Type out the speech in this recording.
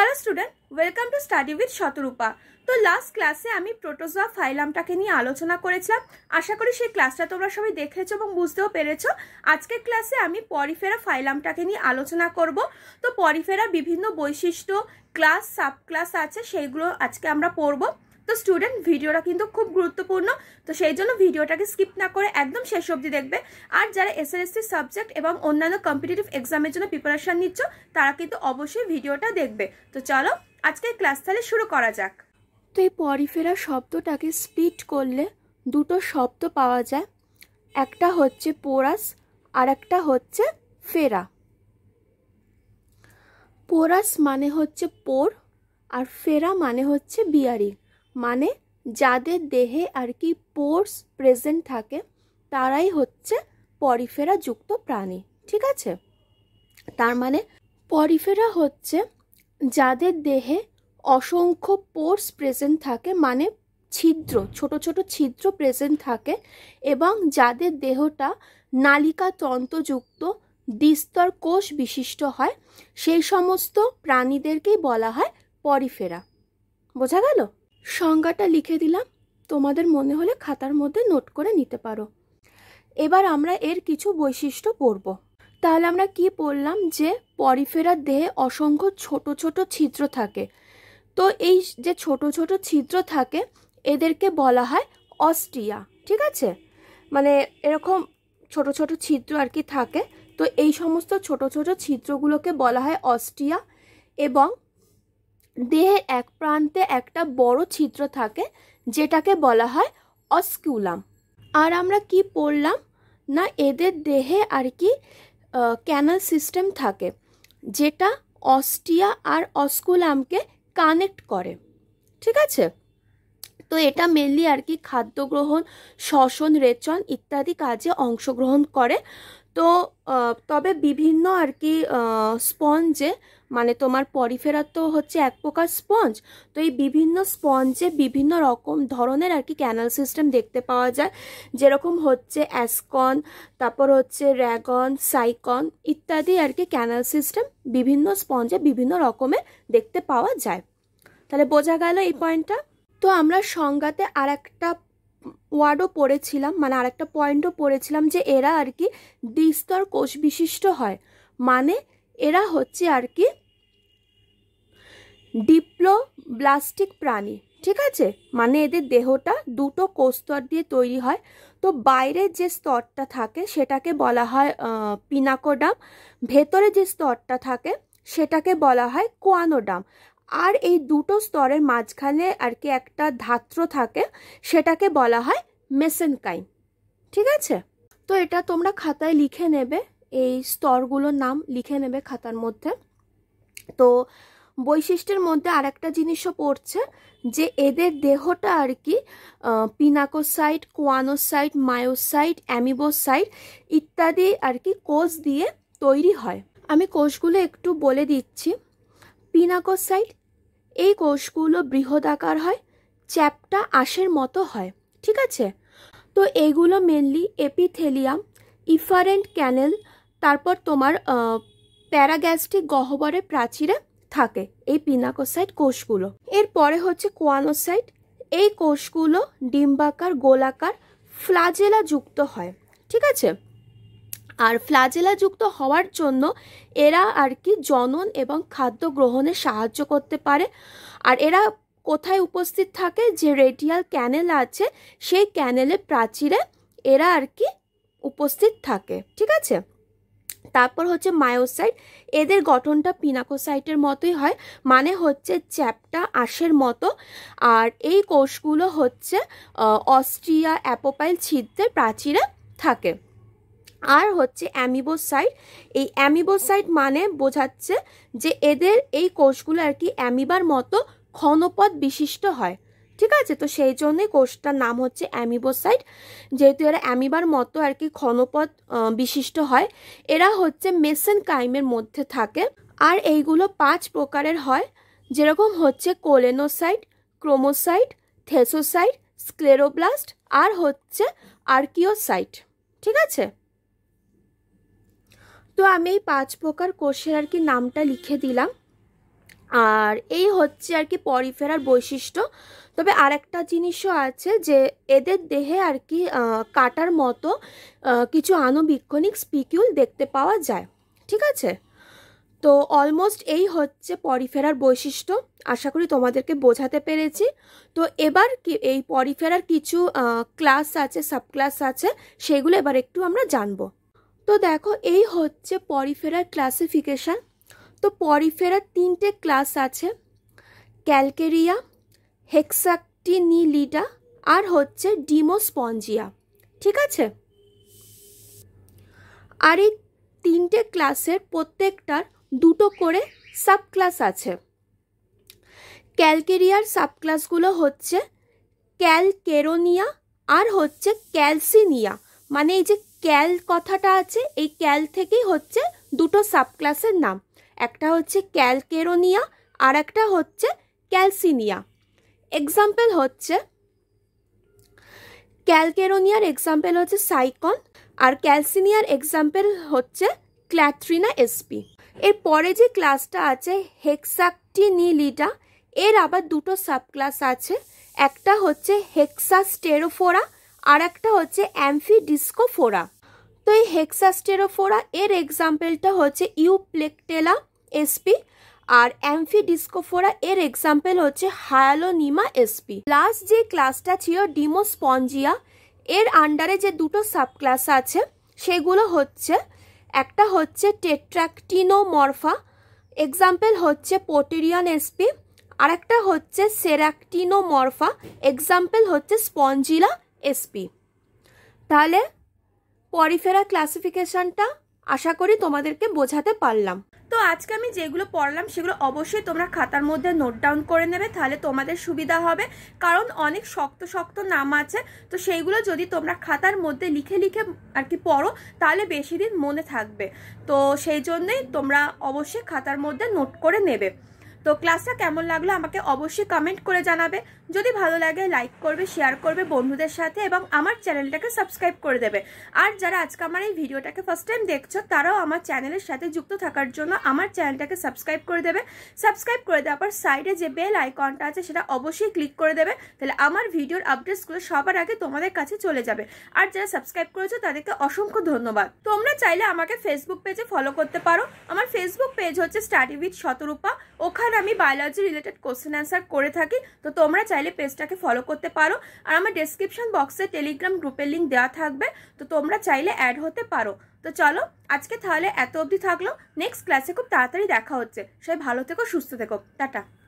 hello student welcome to study with Shatarupa তো last ক্লাসে আমি প্রোটোজোয়া ফাইলামটাকে নিয়ে আলোচনা করেছিলাম আশা করি সেই ক্লাসটা তোমরা সবাই দেখেছো এবং বুঝতেও পেরেছো আজকের ক্লাসে আমি পরিফেরা ফাইলামটাকে নিয়ে আলোচনা করব তো পরিফেরা বিভিন্ন বৈশিষ্ট্য ক্লাস সাব ক্লাস আছে সেইগুলো আজকে আমরা পড়বো তো স্টুডেন্ট ভিডিওটা কিন্তু খুব গুরুত্বপূর্ণ তো সেই জন্য ভিডিওটাকে স্কিপ না করে একদম শেষ অবধি দেখবে আর যারা এস সি সাবজেক্ট এবং অন্যান্য কম্পিটিটিভ এক্সামের জন্য প্রিপারেশান নিচ্ছ তারা কিন্তু অবশ্যই ভিডিওটা দেখবে তো চলো আজকের ক্লাস তাহলে শুরু করা যাক তো এই পরিফেরা শব্দটাকে স্প্লিট করলে দুটো শব্দ পাওয়া যায় একটা হচ্ছে পোরাস আর একটা হচ্ছে ফেরা পোরাস মানে হচ্ছে পোর আর ফেরা মানে হচ্ছে বিয়ারিং মানে যাদের দেহে আর কি পোর্স প্রেজেন্ট থাকে তারাই হচ্ছে পরিফেরা যুক্ত প্রাণী ঠিক আছে তার মানে পরিফেরা হচ্ছে যাদের দেহে অসংখ্য পোর্স প্রেজেন্ট থাকে মানে ছিদ্র ছোট ছোট ছিদ্র প্রেজেন্ট থাকে এবং যাদের দেহটা নালিকা তন্ত্রযুক্ত দ্বিস্তর কোষ বিশিষ্ট হয় সেই সমস্ত প্রাণীদেরকেই বলা হয় পরিফেরা বোঝা গেল সংজ্ঞাটা লিখে দিলাম তোমাদের মনে হলে খাতার মধ্যে নোট করে নিতে পারো এবার আমরা এর কিছু বৈশিষ্ট্য পড়ব তাহলে আমরা কি পড়লাম যে পরিফেরার দেহে অসংখ্য ছোট ছোট ছিদ্র থাকে তো এই যে ছোট ছোট ছিদ্র থাকে এদেরকে বলা হয় অস্ট্রিয়া ঠিক আছে মানে এরকম ছোট ছোট ছিদ্র আর কি থাকে তো এই সমস্ত ছোট ছোট ছিদ্রগুলোকে বলা হয় অস্ট্রিয়া এবং দেহের এক প্রান্তে একটা বড় ছিদ্র থাকে যেটাকে বলা হয় অস্কিউলাম আর আমরা কি পড়লাম না এদের দেহে আর কি ক্যানাল সিস্টেম থাকে যেটা অস্টিয়া আর অস্কুলামকে কানেক্ট করে ঠিক আছে তো এটা মেনলি আর কি খাদ্য গ্রহণ শ্বসন রেচন ইত্যাদি কাজে অংশগ্রহণ করে তো তবে বিভিন্ন আর কি স্পঞ্জে মানে তোমার পরিফেরার তো হচ্ছে এক প্রকার স্পঞ্জ তো এই বিভিন্ন স্পঞ্জে বিভিন্ন রকম ধরনের আর কি ক্যানাল সিস্টেম দেখতে পাওয়া যায় যেরকম হচ্ছে অ্যাসকন তারপর হচ্ছে র্যাগন সাইকন ইত্যাদি আর কি ক্যানাল সিস্টেম বিভিন্ন স্পঞ্জে বিভিন্ন রকমের দেখতে পাওয়া যায় তাহলে বোঝা গেল এই পয়েন্টটা তো আমরা সংজ্ঞাতে আর একটা ওয়ার্ডও পড়েছিলাম মানে আরেকটা পয়েন্টও পড়েছিলাম যে এরা আর কি দ্বিস্তর কোষ বিশিষ্ট হয় মানে এরা হচ্ছে আর কি ডিপ্লোব্লাস্টিক প্রাণী ঠিক আছে মানে এদের দেহটা দুটো কোস্তর দিয়ে তৈরি হয় তো বাইরের যে স্তরটা থাকে সেটাকে বলা হয় পিনাকোডাম ভেতরে যে স্তরটা থাকে সেটাকে বলা হয় কোয়ানোডাম আর এই দুটো স্তরের মাঝখানে আর কি একটা ধাত্র থাকে সেটাকে বলা হয় মেসেনকাইম ঠিক আছে তো এটা তোমরা খাতায় লিখে নেবে এই স্তরগুলোর নাম লিখে নেবে খাতার মধ্যে তো বৈশিষ্ট্যের মধ্যে আরেকটা জিনিসও পড়ছে যে এদের দেহটা আর কি পিনাকোসাইট কোয়ানোসাইট মায়োসাইট অ্যামিবোসাইট ইত্যাদি আর কি কোষ দিয়ে তৈরি হয় আমি কোষগুলো একটু বলে দিচ্ছি পিনাকোসাইট এই কোষগুলো বৃহদাকার হয় চ্যাপটা আশের মতো হয় ঠিক আছে তো এগুলো মেনলি এপিথেলিয়াম ইফারেন্ট ক্যানেল তারপর তোমার প্যারাগ্যাস্ট্রিক গহ্বরের প্রাচীরে থাকে এই পিনাকোসাইট কোষগুলো এরপরে হচ্ছে কোয়ানোসাইট এই কোষগুলো ডিম্বাকার গোলাকার ফ্লাজেলা যুক্ত হয় ঠিক আছে আর ফ্লাজেলা যুক্ত হওয়ার জন্য এরা আর কি জনন এবং খাদ্য গ্রহণে সাহায্য করতে পারে আর এরা কোথায় উপস্থিত থাকে যে রেডিয়াল ক্যানেল আছে সেই ক্যানেলে প্রাচীরে এরা আর কি উপস্থিত থাকে ঠিক আছে তারপর হচ্ছে মায়োসাইট এদের গঠনটা পিনাকোসাইটের মতোই হয় মানে হচ্ছে চ্যাপটা আঁশের মতো আর এই কোষগুলো হচ্ছে অস্ট্রিয়া অ্যাপোপাইল ছিদ্রের প্রাচীরে থাকে আর হচ্ছে অ্যামিবোসাইট এই অ্যামিবোসাইট মানে বোঝাচ্ছে যে এদের এই কোষগুলো আর কি অ্যামিবার মতো ক্ষণপথ বিশিষ্ট হয় ঠিক আছে তো সেই জন্যই কোষটার নাম হচ্ছে অ্যামিবোসাইট যেহেতু এরা অ্যামিবার মতো আর কি ক্ষণপথ বিশিষ্ট হয় এরা হচ্ছে মেসেন কাইমের মধ্যে থাকে আর এইগুলো পাঁচ প্রকারের হয় যেরকম হচ্ছে কোলেনোসাইট ক্রোমোসাইট থেসোসাইট স্ক্লেরোব্লাস্ট আর হচ্ছে আর্কিওসাইট ঠিক আছে তো আমি এই পাঁচ প্রকার কোষের আর কি নামটা লিখে দিলাম আর এই হচ্ছে আর কি পরি ফেরার বৈশিষ্ট্য তবে আরেকটা জিনিসও আছে যে এদের দেহে আর কি কাটার মতো কিছু আনুবীক্ষণিক স্পিকিউল দেখতে পাওয়া যায় ঠিক আছে তো অলমোস্ট এই হচ্ছে পরিফেরার বৈশিষ্ট্য আশা করি তোমাদেরকে বোঝাতে পেরেছি তো এবার কি এই পরিফেরার কিছু ক্লাস আছে সাব ক্লাস আছে সেগুলো এবার একটু আমরা জানবো তো দেখো এই হচ্ছে পরিফেরার ক্লাসিফিকেশান তো পরিফেরার তিনটে ক্লাস আছে ক্যালকেরিয়া হেক্সাক্টিনিলিডা আর হচ্ছে ডিমোস্পঞ্জিয়া ঠিক আছে আর এই তিনটে ক্লাসের প্রত্যেকটার দুটো করে সাবক্লাস আছে ক্যালকেরিয়ার সাবক্লাসগুলো হচ্ছে ক্যালকেরোনিয়া আর হচ্ছে ক্যালসিনিয়া মানে এই যে ক্যাল কথাটা আছে এই ক্যাল থেকেই হচ্ছে দুটো সাবক্লাসের নাম একটা হচ্ছে ক্যালকেরোনিয়া আর একটা হচ্ছে ক্যালসিনিয়া এক্সাম্পল হচ্ছে ক্যালকেরোনিয়ার এক্সাম্পল হচ্ছে সাইকন আর ক্যালসিনিয়ার এক্সাম্পল হচ্ছে ক্ল্যাথ্রিনা এসপি এর পরে যে ক্লাসটা আছে হেক্সাক্টিনিলিটা এর আবার দুটো সাবক্লাস আছে একটা হচ্ছে হেক্সাস্টেরোফোরা আর একটা হচ্ছে অ্যামফিডিস্কোফোরা তো এই হেক্সাস্টেরোফোরা এর এক্সাম্পলটা হচ্ছে ইউপ্লেকটেলা এসপি আর অ্যাম্ফিডিসকোফোরা এর এক্সাম্পল হচ্ছে হায়ালোনিমা এসপি লাস্ট যে ক্লাসটা ছিল ডিমোস্পঞ্জিয়া এর আন্ডারে যে দুটো সাবক্লাস আছে সেগুলো হচ্ছে একটা হচ্ছে টেট্রাকটিনোমরফা এক্সাম্পল হচ্ছে পোটেরিয়ান এসপি আরেকটা হচ্ছে সেরাকটিনোমরফা এক্সাম্পল হচ্ছে স্পঞ্জিলা এসপি তাহলে পরিফেরা ক্লাসিফিকেশনটা আশা করি তোমাদেরকে বোঝাতে পারলাম তো আজকে আমি যেগুলো পড়লাম সেগুলো অবশ্যই তোমরা খাতার মধ্যে নোট ডাউন করে নেবে তাহলে তোমাদের সুবিধা হবে কারণ অনেক শক্ত শক্ত নাম আছে তো সেইগুলো যদি তোমরা খাতার মধ্যে লিখে লিখে আর কি পড়ো তাহলে বেশি দিন মনে থাকবে তো সেই জন্যই তোমরা অবশ্যই খাতার মধ্যে নোট করে নেবে তো ক্লাসটা কেমন লাগলো আমাকে অবশ্যই কমেন্ট করে জানাবে যদি ভালো লাগে লাইক করবে শেয়ার করবে বন্ধুদের সাথে এবং আমার চ্যানেলটাকে সাবস্ক্রাইব করে দেবে আর যারা আজকে আমার এই ভিডিওটাকে ফার্স্ট টাইম দেখছো তারাও আমার চ্যানেলের সাথে যুক্ত থাকার জন্য আমার চ্যানেলটাকে সাবস্ক্রাইব করে দেবে সাবস্ক্রাইব করে দেওয়ার পর সাইডে যে বেল আইকনটা আছে সেটা অবশ্যই ক্লিক করে দেবে তাহলে আমার ভিডিওর আপডেটসগুলো সবার আগে তোমাদের কাছে চলে যাবে আর যারা সাবস্ক্রাইব করেছো তাদেরকে অসংখ্য ধন্যবাদ তোমরা চাইলে আমাকে ফেসবুক পেজে ফলো করতে পারো আমার ফেসবুক পেজ হচ্ছে স্টাডি উইথ শতরূপা ওখানে এখানে আমি বায়োলজি রিলেটেড কোশ্চেন অ্যান্সার করে থাকি তো তোমরা চাইলে পেজটাকে ফলো করতে পারো আর আমার ডেসক্রিপশন বক্সে টেলিগ্রাম গ্রুপের লিঙ্ক দেওয়া থাকবে তো তোমরা চাইলে অ্যাড হতে পারো তো চলো আজকে তাহলে এত অবধি থাকলো নেক্সট ক্লাসে খুব তাড়াতাড়ি দেখা হচ্ছে সবাই ভালো থেকো সুস্থ থেকো টাটা